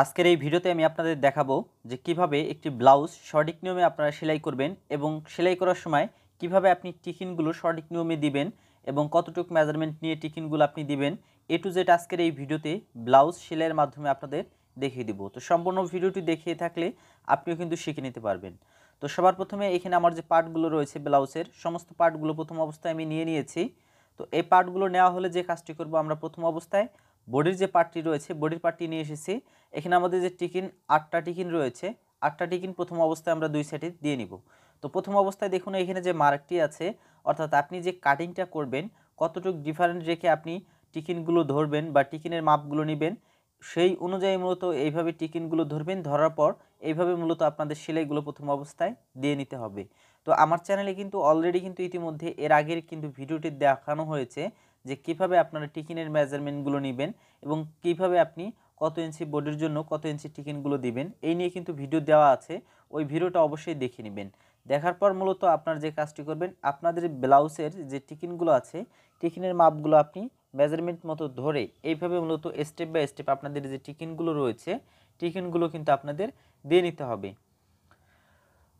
আজকের এই ভিডিওতে আমি আপনাদের দেখাবো যে কিভাবে একটি ব্লাউজ সঠিক নিয়মে আপনারা সেলাই করবেন এবং সেলাই করার সময় কিভাবে আপনি টিফিনগুলো সঠিক নিয়মে দিবেন এবং কতটুকু মেজারমেন্ট নিয়ে টিফিনগুলো আপনি দিবেন এ টু জেড আজকের এই ভিডিওতে ব্লাউজ সেলাইয়ের মাধ্যমে আপনাদের দেখিয়ে দিব তো সম্পূর্ণ ভিডিওটি দেখিয়ে থাকলে আপনিও কিন্তু শিখে নিতে পারবেন তো সবার প্রথমে এখানে আমার যে পার্টগুলো রয়েছে ব্লাউজের সমস্ত পার্টগুলো প্রথম অবস্থায় আমি নিয়ে নিয়েছি তো এই পার্টগুলো নেওয়া হলে যে কাজটি করব আমরা প্রথম অবস্থায় বডির যে পার্টটি রয়েছে বডির পার্টটি নিয়ে এসেছি এখানে আমাদের যে টিকিন আটটা টিকিন রয়েছে আটটা টিকিন প্রথম অবস্থায় আমরা দুই সাইডে দিয়ে নিব তো প্রথম অবস্থায় দেখুন এখানে যে মার্কটি আছে অর্থাৎ আপনি যে কাটিংটা করবেন কতটুকু ডিফারেন্ট রেখে আপনি টিকিনগুলো ধরবেন বা টিকিনের মাপগুলো নেবেন সেই অনুযায়ী মূলত এইভাবে টিকিনগুলো ধরবেন ধরার পর এইভাবে মূলত আপনাদের সেলাইগুলো প্রথম অবস্থায় দিয়ে নিতে হবে তো আমার চ্যানেলে কিন্তু অলরেডি কিন্তু ইতিমধ্যে এর আগের কিন্তু ভিডিওটি দেখানো হয়েছে যে কিভাবে আপনারা টিকিনের মেজারমেন্টগুলো নেবেন এবং কিভাবে আপনি কত ইঞ্চি বোর্ডের জন্য কত ইঞ্চি টিকিনগুলো দিবেন এই নিয়ে কিন্তু ভিডিও দেওয়া আছে ওই ভিডিওটা অবশ্যই দেখে নেবেন দেখার পর মূলত আপনার যে কাজটি করবেন আপনাদের ব্লাউজের যে টিকিনগুলো আছে টিকিনের মাপগুলো আপনি মেজারমেন্ট মতো ধরে এইভাবে মূলত স্টেপ বাই স্টেপ আপনাদের যে টিকিনগুলো রয়েছে টিকিনগুলো কিন্তু আপনাদের দিয়ে নিতে হবে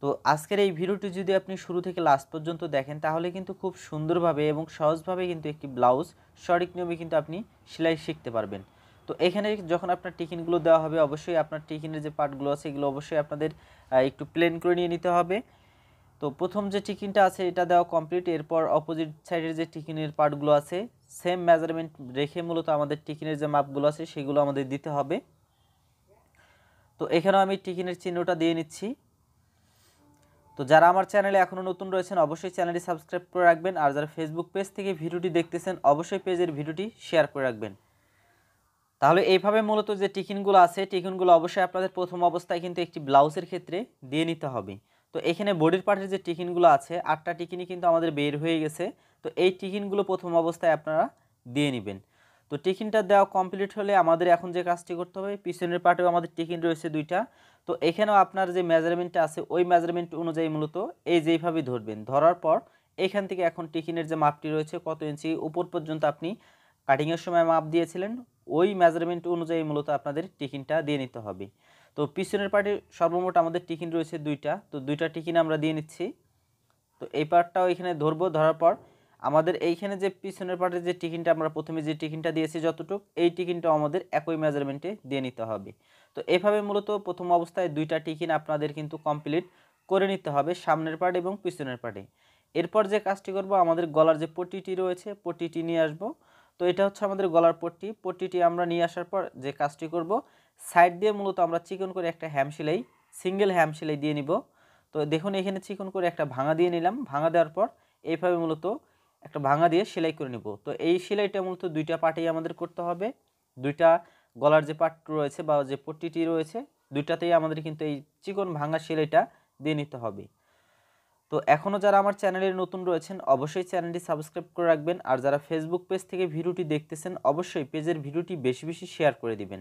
তো আজকের এই ভিডিওটি যদি আপনি শুরু থেকে লাস্ট পর্যন্ত দেখেন তাহলে কিন্তু খুব সুন্দরভাবে এবং সহজভাবে কিন্তু একটি ব্লাউজ সঠিক নিয়মে কিন্তু আপনি সেলাই শিখতে পারবেন তো এখানে যখন আপনার টিফিনগুলো দেওয়া হবে অবশ্যই আপনার টিফিনের যে পার্টগুলো আছে এগুলো অবশ্যই আপনাদের একটু প্লেন করে নিয়ে নিতে হবে তো প্রথম যে টিফিনটা আছে এটা দেওয়া কমপ্লিট এরপর অপোজিট সাইডের যে টিফিনের পার্টগুলো আছে সেম মেজারমেন্ট রেখে মূলত আমাদের টিফিনের যে মাপগুলো আছে সেগুলো আমাদের দিতে হবে তো এখানেও আমি টিফিনের চিহ্নটা দিয়ে নিচ্ছি তো যারা আমার চ্যানেলে এখনও নতুন রয়েছেন অবশ্যই চ্যানেলটি সাবস্ক্রাইব করে রাখবেন আর যারা ফেসবুক পেজ থেকে ভিডিওটি দেখতেছেন অবশ্যই পেজের ভিডিওটি শেয়ার করে রাখবেন তাহলে এইভাবে মূলত যে টিফিনগুলো আছে টিফিনগুলো অবশ্যই আপনাদের প্রথম অবস্থায় কিন্তু একটি ব্লাউজের ক্ষেত্রে দিয়ে নিতে হবে তো এখানে বডির পার্টের যে টিফিনগুলো আছে আটটা টিকিনই কিন্তু আমাদের বের হয়ে গেছে তো এই টিফিনগুলো প্রথম অবস্থায় আপনারা দিয়ে নেবেন তো টিফিনটা দেওয়া কমপ্লিট হলে আমাদের এখন যে কাজটি করতে হবে পিছনের পার্টেও আমাদের টিফিন রয়েছে দুইটা তো এখানেও আপনার যে মেজারমেন্টটা আছে ওই মেজারমেন্ট অনুযায়ী মূলত এই যেভাবে ধরবেন ধরার পর এখান থেকে এখন টিফিনের যে মাপটি রয়েছে কত ইঞ্চি উপর পর্যন্ত আপনি কাটিংয়ের সময় মাপ দিয়েছিলেন ওই মেজারমেন্ট অনুযায়ী মূলত আপনাদের টিফিনটা দিয়ে নিতে হবে তো পিছনের পার্টে সর্বমোট আমাদের টিফিন রয়েছে দুইটা তো দুইটা টিফিন আমরা দিয়ে নিচ্ছি তো এই পার্টটাও এখানে ধরবো ধরার পর আমাদের এইখানে যে পিছনের পার্টে যে টিকিনটা আমরা প্রথমে যে টিকিনটা দিয়েছি যতটুক এই টিকিনটাও আমাদের একই মেজারমেন্টে দিয়ে নিতে হবে তো এভাবে মূলত প্রথম অবস্থায় দুইটা টিকিন আপনাদের কিন্তু কমপ্লিট করে নিতে হবে সামনের পার্ট এবং পিছনের পার্টে এরপর যে কাজটি করব আমাদের গলার যে পট্টিটি রয়েছে পট্টিটি নিয়ে আসব তো এটা হচ্ছে আমাদের গলার পট্টি পট্টিটি আমরা নিয়ে আসার পর যে কাজটি করব সাইড দিয়ে মূলত আমরা চিকন করে একটা হ্যাম সেলাই সিঙ্গেল হ্যাম সেলাই দিয়ে নিব তো দেখুন এখানে চিকন করে একটা ভাঙা দিয়ে নিলাম ভাঙা দেওয়ার পর এইভাবে মূলত একটা ভাঙা দিয়ে সেলাই করে নিব তো এই সেলাইটা মূলত দুইটা পার্টেই আমাদের করতে হবে দুইটা গলার যে পার্ট রয়েছে বা যে পট্টিটি রয়েছে দুইটাতেই আমাদের কিন্তু এই চিকন ভাঙা সেলাইটা দিয়ে নিতে হবে তো এখনও যারা আমার চ্যানেলে নতুন রয়েছেন অবশ্যই চ্যানেলটি সাবস্ক্রাইব করে রাখবেন আর যারা ফেসবুক পেজ থেকে ভিডিওটি দেখতেছেন অবশ্যই পেজের ভিডিওটি বেশি বেশি শেয়ার করে দিবেন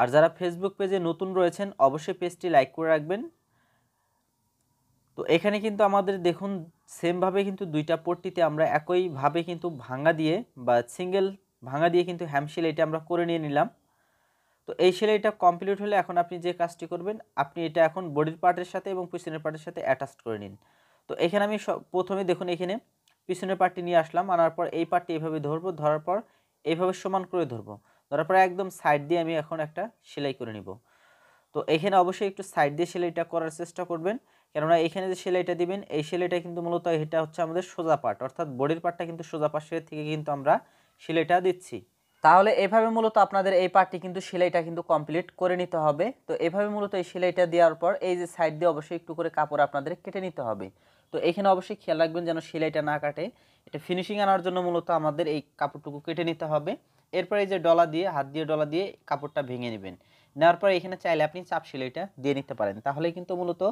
আর যারা ফেসবুক পেজে নতুন রয়েছেন অবশ্যই পেজটি লাইক করে রাখবেন তো এখানে কিন্তু আমাদের দেখুন সেমভাবে কিন্তু দুইটা পট্টিতে আমরা একইভাবে কিন্তু ভাঙা দিয়ে বা সিঙ্গেল ভাঙা দিয়ে কিন্তু হ্যাম এটা আমরা করে নিয়ে নিলাম তো এই সেলাইটা কমপ্লিট হলে এখন আপনি যে কাজটি করবেন আপনি এটা এখন বডির পার্টের সাথে এবং পিছনের পার্টের সাথে অ্যাটাচ করে নিন তো এখানে আমি প্রথমে দেখুন এখানে পিছনের পার্টটি নিয়ে আসলাম আনার পর এই পার্টটি এভাবে ধরবো ধরার পর এইভাবে সমান করে ধরবো ধরার পরে একদম সাইড দিয়ে আমি এখন একটা সেলাই করে নিব তো এখানে অবশ্যই একটু সাইড দিয়ে সেলাইটা করার চেষ্টা করবেন কেননা এখানে যে সেলাইটা দিবেন এই সেলাইটা কিন্তু মূলত এটা হচ্ছে আমাদের সোজা পার্ট অর্থাৎ বডির পার্টটা কিন্তু সোজা পাশের থেকে কিন্তু আমরা সেলাইটা দিচ্ছি তাহলে এভাবে মূলত আপনাদের এই পার্টটি কিন্তু সেলাইটা কিন্তু কমপ্লিট করে নিতে হবে তো এভাবে মূলত এই সেলাইটা দেওয়ার পর এই যে সাইড দিয়ে অবশ্যই একটু করে কাপড় আপনাদের কেটে নিতে হবে তো এখানে অবশ্যই খেয়াল রাখবেন যেন সেলাইটা না কাটে এটা ফিনিশিং আনার জন্য মূলত আমাদের এই কাপড়টুকু কেটে নিতে হবে এরপরে এই যে ডলা দিয়ে হাত দিয়ে ডলা দিয়ে কাপড়টা ভেঙে নেবেন নেওয়ার পরে এখানে চাইলে আপনি চাপ সেলাইটা দিয়ে নিতে পারেন তাহলে কিন্তু মূলত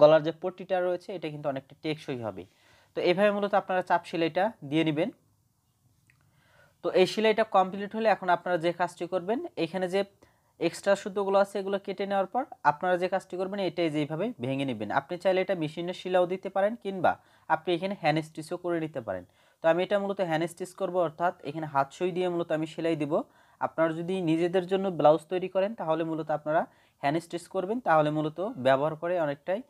গলার যে পট্টিটা রয়েছে এটা কিন্তু অনেকটা টেকসই হবে তো এভাবে মূলত আপনারা চাপ সেলাইটা দিয়ে নেবেন তো এই সেলাইটা কমপ্লিট হলে এখন আপনারা যে কাজটি করবেন এখানে যে এক্সট্রা সুতোগুলো আছে এগুলো কেটে নেওয়ার পর আপনারা যে কাজটি করবেন এটাই যেভাবে ভেঙে নেবেন আপনি চাইলে এটা মেশিনের শিলাও দিতে পারেন কিংবা আপনি এখানে হ্যান্ড স্টিচও করে নিতে পারেন তো আমি এটা মূলত হ্যান্ড স্টিচ করবো অর্থাৎ এখানে হাত সই দিয়ে মূলত আমি সেলাই দিব আপনারা যদি নিজেদের জন্য ব্লাউজ তৈরি করেন তাহলে মূলত আপনারা হ্যান্ড স্টিচ করবেন তাহলে মূলত ব্যবহার করে অনেকটাই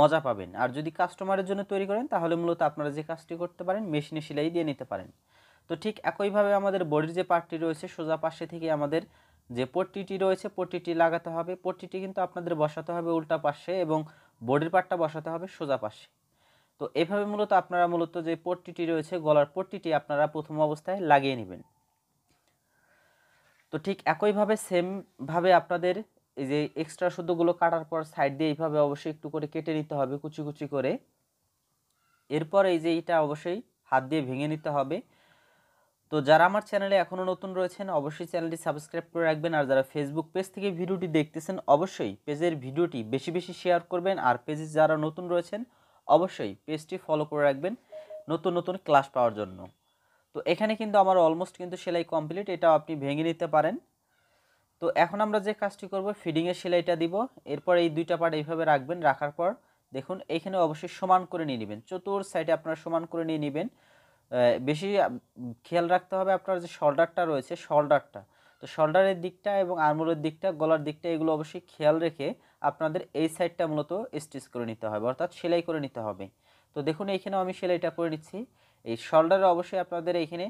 মজা পাবেন আর যদি কাস্টমারের জন্য তৈরি করেন তাহলে মূলত আপনারা যে কাজটি করতে পারেন মেশিনে সেলাই দিয়ে নিতে পারেন তো ঠিক একইভাবে আমাদের বডির যে পার্টটি রয়েছে সোজা পাশে থেকে আমাদের যে পট্টিটি রয়েছে পট্টিটি লাগাতে হবে পট্টিটি কিন্তু আপনাদের বসাতে হবে উল্টা পাশে এবং বডির পার্টটা বসাতে হবে সোজা পাশে তো এভাবে মূলত আপনারা মূলত যে পট্টিটি রয়েছে গলার পট্টিটি আপনারা প্রথম অবস্থায় লাগিয়ে নেবেন তো ঠিক একইভাবে সেমভাবে আপনাদের এই যে এক্সট্রা সুদগুলো কাটার পর সাইড দিয়ে এইভাবে অবশ্যই একটু করে কেটে নিতে হবে কুচি কুচি করে এরপর এই যে এটা অবশ্যই হাত দিয়ে ভেঙে নিতে হবে তো যারা আমার চ্যানেলে এখনও নতুন রয়েছেন অবশ্যই চ্যানেলটি সাবস্ক্রাইব করে রাখবেন আর যারা ফেসবুক পেজ থেকে ভিডিওটি দেখতেছেন অবশ্যই পেজের ভিডিওটি বেশি বেশি শেয়ার করবেন আর পেজে যারা নতুন রয়েছেন অবশ্যই পেজটি ফলো করে রাখবেন নতুন নতুন ক্লাস পাওয়ার জন্য তো এখানে কিন্তু আমার অলমোস্ট কিন্তু সেলাই কমপ্লিট এটা আপনি ভেঙে নিতে পারেন তো এখন আমরা যে কাজটি করব ফিডিংয়ের সেলাইটা দিব এরপর এই দুইটা পার্ট এইভাবে রাখবেন রাখার পর দেখুন এখানে অবশ্যই সমান করে নিয়ে নেবেন চতুর সাইডে আপনারা সমান করে নিয়ে নেবেন বেশি খেয়াল রাখতে হবে আপনার যে শোল্ডারটা রয়েছে শোল্ডারটা তো শোল্ডারের দিকটা এবং আর্মোলের দিকটা গলার দিকটা এগুলো অবশ্যই খেয়াল রেখে আপনাদের এই সাইডটা মূলত স্টিচ করে নিতে হবে অর্থাৎ সেলাই করে নিতে হবে তো দেখুন এইখানেও আমি সেলাইটা করে নিচ্ছি এই শোল্ডারে অবশ্যই আপনাদের এখানে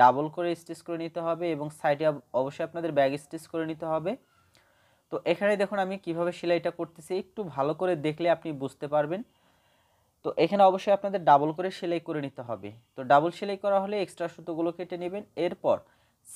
ডাবল করে স্টিচ করে নিতে হবে এবং সাইডে অবশ্যই আপনাদের ব্যাগ স্টিচ করে নিতে হবে তো এখানে দেখুন আমি কিভাবে সেলাইটা করতেছি একটু ভালো করে দেখলে আপনি বুঝতে পারবেন তো এখানে অবশ্যই আপনাদের ডাবল করে সেলাই করে নিতে হবে তো ডাবল সেলাই করা হলে এক্সট্রা সুতোগুলো কেটে নেবেন এরপর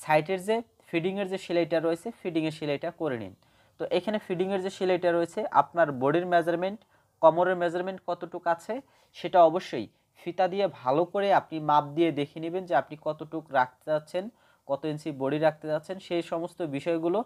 সাইডের যে ফিডিংয়ের যে সেলাইটা রয়েছে ফিডিংয়ের সেলাইটা করে নিন তো এখানে ফিডিংয়ের যে সেলাইটা রয়েছে আপনার বডির মেজারমেন্ট কোমরের মেজারমেন্ট কতটুকু আছে সেটা অবশ্যই ফিতা দিয়ে ভালো করে আপনি মাপ দিয়ে দেখে নেবেন যে আপনি কতটুক রাখতে যাচ্ছেন কত ইঞ্চি বড়ি রাখতে যাচ্ছেন সেই সমস্ত বিষয়গুলো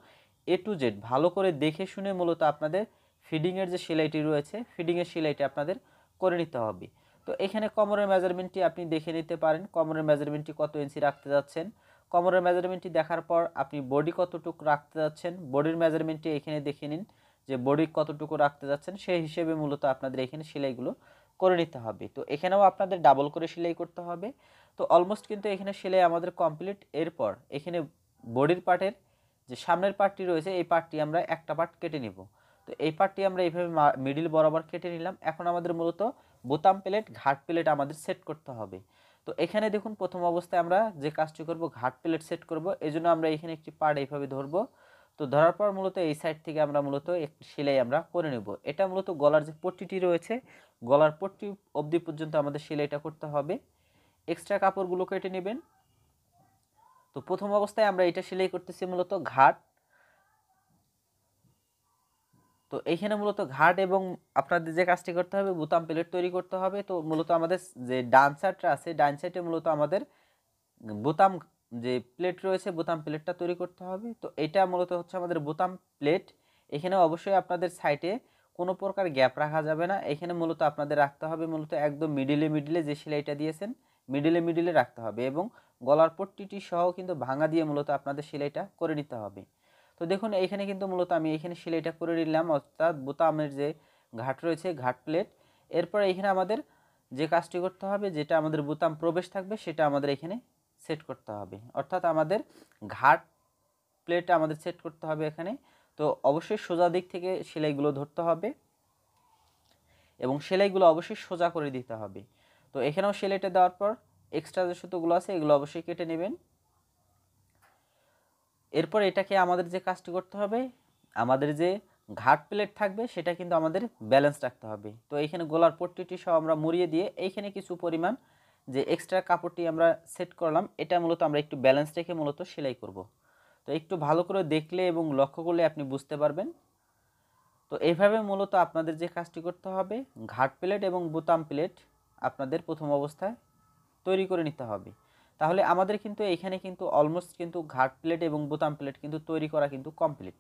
এ টু জেড ভালো করে দেখে শুনে মূলত আপনাদের ফিডিংয়ের যে সেলাইটি রয়েছে ফিডিংয়ের সেলাইটি আপনাদের করে নিতে হবে তো এখানে কমরের মেজারমেন্টটি আপনি দেখে নিতে পারেন কমরের মেজারমেন্টটি কত ইঞ্চি রাখতে যাচ্ছেন কমরের মেজারমেন্টটি দেখার পর আপনি বডি কতটুক রাখতে যাচ্ছেন বডির মেজারমেন্টটি এখানে দেখে নিন যে বডি কতটুকু রাখতে যাচ্ছেন সেই হিসেবে মূলত আপনাদের এখানে সেলাইগুলো করে নিতে হবে তো এখানেও আপনাদের ডাবল করে সেলাই করতে হবে তো অলমোস্ট কিন্তু এখানে সেলাই আমাদের কমপ্লিট এরপর এখানে বডির পার্টের যে সামনের পার্টটি রয়েছে এই পার্টটি আমরা একটা পার্ট কেটে নিব তো এই পার্টটি আমরা এইভাবে মিডিল বরাবর কেটে নিলাম এখন আমাদের মূলত বোতাম প্লেট ঘাট প্লেট আমাদের সেট করতে হবে তো এখানে দেখুন প্রথম অবস্থায় আমরা যে কাজটি করব ঘাট প্লেট সেট করব এজন্য আমরা এখানে একটি পার্ট এইভাবে ধরবো তো ধরার পর মূলত এই সাইড থেকে আমরা মূলত একটি সেলাই আমরা করে নেব এটা মূলত গলার যে পট্টিটি রয়েছে গলার পট্টি অবধি পর্যন্ত আমাদের সেলাইটা করতে হবে এক্সট্রা কাপড়গুলো কেটে নেবেন তো প্রথম অবস্থায় আমরা এটা সেলাই করতেছি মূলত ঘাট তো এইখানে মূলত ঘাট এবং আপনাদের যে কাজটি করতে হবে বুতাম প্লেট তৈরি করতে হবে তো মূলত আমাদের যে ডান সাইডটা আছে ডান সাইডে মূলত আমাদের বোতাম যে প্লেট রয়েছে বোতাম প্লেটটা তৈরি করতে হবে তো এটা মূলত হচ্ছে আমাদের বোতাম প্লেট এখানে অবশ্যই আপনাদের সাইটে কোনো প্রকার গ্যাপ রাখা যাবে না এখানে মূলত আপনাদের রাখতে হবে মূলত একদম মিডিলে মিডিলে যে সেলাইটা দিয়েছেন মিডিলে মিডিলে রাখতে হবে এবং গলার পট্টিটি সহ কিন্তু ভাঙা দিয়ে মূলত আপনাদের সেলাইটা করে নিতে হবে তো দেখুন এখানে কিন্তু মূলত আমি এখানে সেলাইটা করে নিলাম অর্থাৎ বোতামের যে ঘাট রয়েছে ঘাট প্লেট এরপর এখানে আমাদের যে কাজটি করতে হবে যেটা আমাদের বোতাম প্রবেশ থাকবে সেটা আমাদের এখানে সেট করতে হবে অর্থাৎ আমাদের ঘাট প্লেট আমাদের সেট করতে হবে এখানে তো অবশ্যই সোজা দিক থেকে সেলাইগুলো ধরতে হবে এবং সেলাইগুলো অবশ্যই সোজা করে দিতে হবে তো এখানেও সেলাইটা দেওয়ার পর এক্সট্রা যে সুতোগুলো আছে এগুলো অবশ্যই কেটে নেবেন এরপর এটাকে আমাদের যে কাজটি করতে হবে আমাদের যে ঘাট প্লেট থাকবে সেটা কিন্তু আমাদের ব্যালেন্স রাখতে হবে তো এখানে গোলার পট্টিটি সহ আমরা মুড়িয়ে দিয়ে এইখানে কিছু পরিমাণ যে এক্সট্রা কাপড়টি আমরা সেট করলাম এটা মূলত আমরা একটু ব্যালেন্স রেখে মূলত সেলাই করব। তো একটু ভালো করে দেখলে এবং লক্ষ্য করলে আপনি বুঝতে পারবেন তো এইভাবে মূলত আপনাদের যে কাজটি করতে হবে ঘাট প্লেট এবং বোতাম প্লেট আপনাদের প্রথম অবস্থায় তৈরি করে নিতে হবে তাহলে আমাদের কিন্তু এখানে কিন্তু অলমোস্ট কিন্তু ঘাট প্লেট এবং বোতাম প্লেট কিন্তু তৈরি করা কিন্তু কমপ্লিট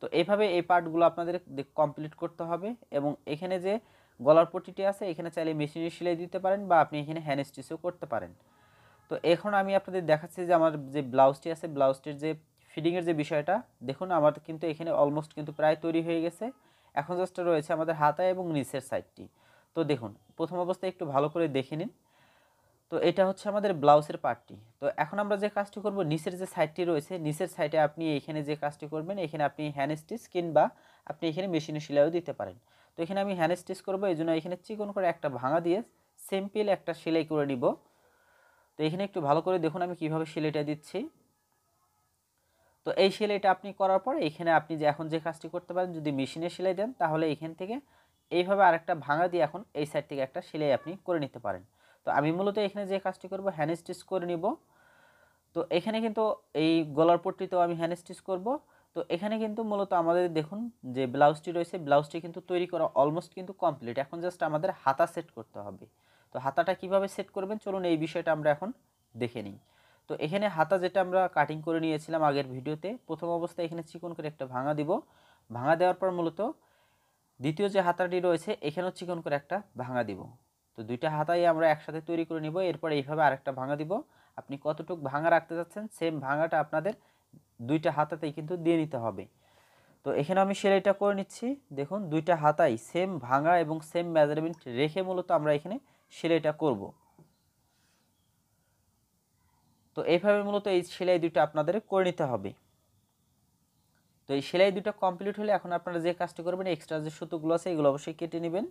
তো এইভাবে এই পার্টগুলো আপনাদের কমপ্লিট করতে হবে এবং এখানে যে গলার পট্টিটি আছে এখানে চাইলে মেশিনে সেলাই দিতে পারেন বা আপনি এখানে হ্যান্ড স্টিচও করতে পারেন তো এখন আমি আপনাদের দেখাচ্ছি যে আমার যে ব্লাউজটি আছে ব্লাউজটির যে ফিডিংয়ের যে বিষয়টা দেখুন আমার কিন্তু এখানে অলমোস্ট কিন্তু প্রায় তৈরি হয়ে গেছে এখন জাস্ট রয়েছে আমাদের হাতা এবং নিচের সাইডটি তো দেখুন প্রথম অবস্থায় একটু ভালো করে দেখে নিন তো এটা হচ্ছে আমাদের ব্লাউজের পার্টটি তো এখন আমরা যে কাজটি করব নিচের যে সাইডটি রয়েছে নিচের সাইডে আপনি এখানে যে কাজটি করবেন এখানে আপনি হ্যান্ড স্টিচ কিংবা আপনি এখানে মেশিনে সেলাইও দিতে পারেন তো এখানে আমি হ্যান্ড স্টিচ করবো এই জন্য এখানে চিকন করে একটা ভাঙা দিয়ে সিম্পল একটা সেলাই করে নিব তো এখানে একটু ভালো করে দেখুন আমি কিভাবে সেলাইটা দিচ্ছি তো এই সেলাইটা আপনি করার পর এখানে আপনি যে এখন যে কাজটি করতে পারেন যদি মেশিনে সেলাই দেন তাহলে এখান থেকে এইভাবে আরেকটা ভাঙা দিয়ে এখন এই সাইড থেকে একটা সেলাই আপনি করে নিতে পারেন তো আমি মূলত এখানে যে কাজটি করব হ্যান্ড স্টিচ করে নিব তো এখানে কিন্তু এই গলার পট্টিতেও আমি হ্যান্ড স্টিচ করবো তো এখানে কিন্তু মূলত আমাদের দেখুন যে ব্লাউজটি রয়েছে ব্লাউজটি কিন্তু তৈরি করা অলমোস্ট কিন্তু কমপ্লিট এখন জাস্ট আমাদের হাতা সেট করতে হবে তো হাতাটা কিভাবে সেট করবেন চলুন এই বিষয়টা আমরা এখন দেখে নিই তো এখানে হাতা যেটা আমরা কাটিং করে নিয়েছিলাম আগের ভিডিওতে প্রথম অবস্থায় এখানে চিকন করে একটা ভাঙা দিব ভাঙা দেওয়ার পর মূলত দ্বিতীয় যে হাতাটি রয়েছে এখানেও চিকন করে একটা ভাঙা দিব তো দুইটা হাতাই আমরা একসাথে তৈরি করে নিব এরপর এইভাবে আরেকটা ভাঙা দিব আপনি কতটুক ভাঙা রাখতে চাচ্ছেন সেম ভাঙাটা আপনাদের দুইটা হাতাতেই কিন্তু দিয়ে নিতে হবে তো এখানে আমি সেলাইটা করে নিচ্ছি দেখুন দুইটা হাতাই সেম ভাঙা এবং সেম মেজারমেন্ট রেখে মূলত আমরা এখানে সেলাইটা করব তো এইভাবে মূলত এই সেলাই দুইটা আপনাদের করে নিতে হবে তো এই সেলাই দুইটা কমপ্লিট হলে এখন আপনারা যে কাজটি করবেন এক্সট্রা যে সুতোগুলো আছে এগুলো অবশ্যই কেটে নেবেন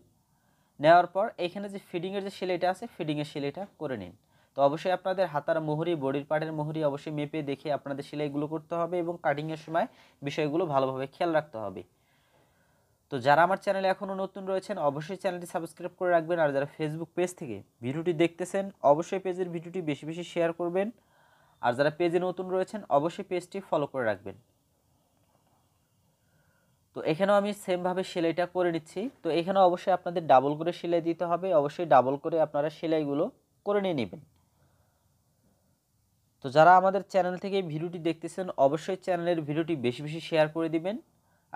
নেওয়ার পর এখানে যে ফিডিংয়ের যে সেলাইটা আছে ফিডিংয়ের সেলাইটা করে নিন তো অবশ্যই আপনাদের হাতার মোহরি বডির পার্টের মোহরি অবশ্যই মেপে দেখে আপনাদের সেলাইগুলো করতে হবে এবং কাটিংয়ের সময় বিষয়গুলো ভালোভাবে খেয়াল রাখতে হবে তো যারা আমার চ্যানেলে এখনও নতুন রয়েছেন অবশ্যই চ্যানেলটি সাবস্ক্রাইব করে রাখবেন আর যারা ফেসবুক পেজ থেকে ভিডিওটি দেখতেছেন অবশ্যই পেজের ভিডিওটি বেশি বেশি শেয়ার করবেন আর যারা পেজে নতুন রয়েছেন অবশ্যই পেজটি ফলো করে রাখবেন তো এখানেও আমি সেমভাবে সেলাইটা করে নিচ্ছি তো এখানে অবশ্যই আপনাদের ডাবল করে সেলাই দিতে হবে অবশ্যই ডাবল করে আপনারা সেলাইগুলো করে নিয়ে নেবেন তো যারা আমাদের চ্যানেল থেকে ভিডিওটি দেখতেছেন অবশ্যই চ্যানেলের ভিডিওটি বেশি বেশি শেয়ার করে দিবেন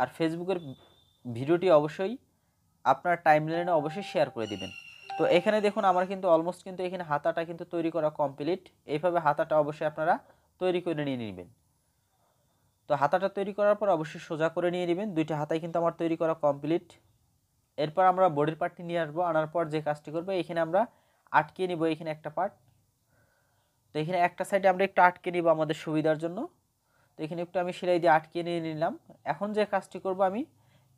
আর ফেসবুকের ভিডিওটি অবশ্যই আপনার টাইম লাইনে অবশ্যই শেয়ার করে দিবেন তো এখানে দেখুন আমার কিন্তু অলমোস্ট কিন্তু এখানে হাতাটা কিন্তু তৈরি করা কমপ্লিট এইভাবে হাতাটা অবশ্যই আপনারা তৈরি করে নিয়ে নেবেন তো হাতাটা তৈরি করার পর অবশ্যই সোজা করে নিয়ে নেবেন দুইটা হাতাই কিন্তু আমার তৈরি করা কমপ্লিট এরপর আমরা বডির পার্টটি নিয়ে আসবো আনার পর যে কাজটি করবো এখানে আমরা আটকে নিব এখানে একটা পার্ট তো এখানে একটা সাইডে আমরা একটু আটকে নিব আমাদের সুবিধার জন্য তো এখানে একটু আমি সেলাই দিয়ে আটকে নিয়ে নিলাম এখন যে কাজটি করব আমি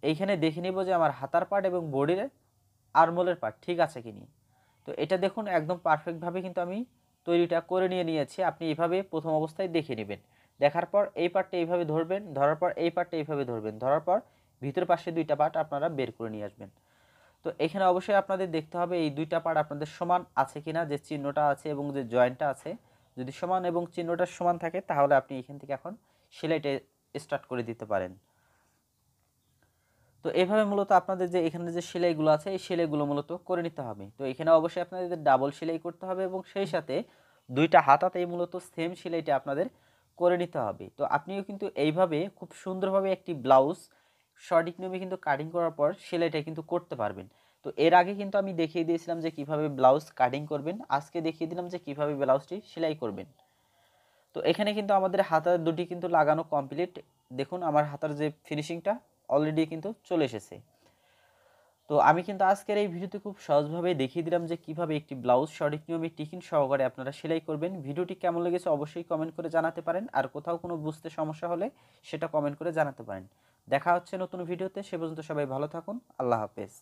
এইখানে দেখে নেব যে আমার হাতার পার্ট এবং বডির আরমোলের পার্ট ঠিক আছে কি তো এটা দেখুন একদম পারফেক্টভাবে কিন্তু আমি তৈরিটা করে নিয়ে নিয়েছি আপনি এইভাবে প্রথম অবস্থায় দেখে নেবেন দেখার পর এই পার্টটা এইভাবে ধরবেন ধরার পর এই পার্টটা এইভাবে ধরবেন ধরার পর ভিতর পাশে দুইটা পার্ট আপনারা বের করে নিয়ে আসবেন তো এখানে অবশ্যই আপনাদের দেখতে হবে এই দুইটা পার্ট আপনাদের সমান আছে কিনা যে চিহ্নটা আছে এবং যে জয়েন্টটা আছে যদি সমান এবং চিহ্নটা সমান থাকে তাহলে আপনি এখান থেকে এখন সেলাইটা স্টার্ট করে দিতে পারেন তো এভাবে মূলত আপনাদের যে এখানে যে সেলাইগুলো আছে এই সেলাইগুলো মূলত করে নিতে হবে তো এখানে অবশ্যই আপনাদের ডাবল সেলাই করতে হবে এবং সেই সাথে দুইটা হাতাতেই মূলত সেম সেলাইটা আপনাদের করে নিতে হবে তো আপনিও কিন্তু এইভাবে খুব সুন্দরভাবে একটি ব্লাউজ শর্ট ইকনমি কিন্তু কাটিং করার পর সেলাইটা কিন্তু করতে পারবেন তো এর আগে কিন্তু আমি দেখিয়ে দিয়েছিলাম যে কিভাবে ব্লাউজ কাটিং করবেন আজকে দেখিয়ে দিলাম যে কিভাবে ব্লাউজটি সেলাই করবেন তো এখানে কিন্তু আমাদের হাতার দুটি কিন্তু লাগানো কমপ্লিট দেখুন আমার হাতার যে ফিনিশিংটা অলরেডি কিন্তু চলে এসেছে তো আমি কিন্তু আজকের এই ভিডিওতে খুব সহজভাবে দেখিয়ে দিলাম যে কিভাবে একটি ব্লাউজ সঠিক নিয়মে টিকিন সহকারে আপনারা সেলাই করবেন ভিডিওটি কেমন লেগেছে অবশ্যই কমেন্ট করে জানাতে পারেন আর কোথাও কোনো বুঝতে সমস্যা হলে সেটা কমেন্ট করে জানাতে পারেন দেখা হচ্ছে নতুন ভিডিওতে সে পর্যন্ত সবাই ভালো থাকুন আল্লাহ হাফেজ